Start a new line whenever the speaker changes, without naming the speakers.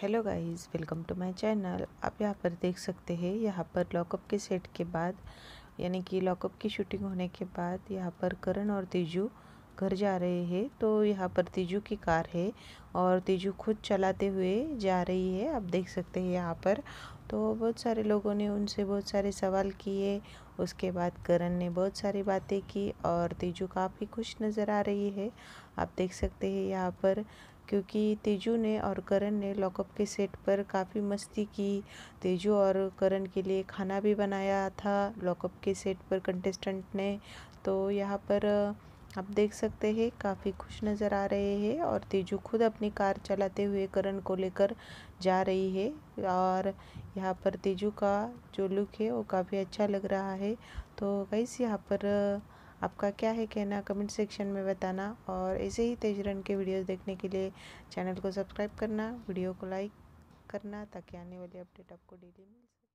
hello guys welcome to my channel आप यहाँ पर देख सकते हैं यहाँ पर लॉकअप के सेट के बाद यानी कि लॉकअप की शूटिंग होने के बाद यहाँ पर करण और तेजू घर जा रहे हैं तो यहाँ पर तेजू की कार है और तेजू खुद चलाते हुए जा रही है आप देख सकते हैं यहाँ पर तो बहुत सारे लोगों ने उनसे बहुत सारे सवाल किए उसके बाद करण ने बहुत सारी बातें की और तेजू काफ़ी खुश नज़र आ रही है आप देख सकते हैं यहाँ पर क्योंकि तेजू ने और करण ने लॉकअप के सेट पर काफ़ी मस्ती की तेजू और करण के लिए खाना भी बनाया था लॉकअप के सेट पर कंटेस्टेंट ने तो यहाँ पर आप देख सकते हैं काफ़ी खुश नज़र आ रहे हैं और तेजू खुद अपनी कार चलाते हुए करण को लेकर जा रही है और यहाँ पर तेजू का जो लुक है वो काफ़ी अच्छा लग रहा है तो कैसे यहाँ पर आपका क्या है कहना कमेंट सेक्शन में बताना और ऐसे ही तेजरन के वीडियोस देखने के लिए चैनल को सब्सक्राइब करना वीडियो को लाइक करना ताकि आने वाली अपडेट आपको डेली मिल सके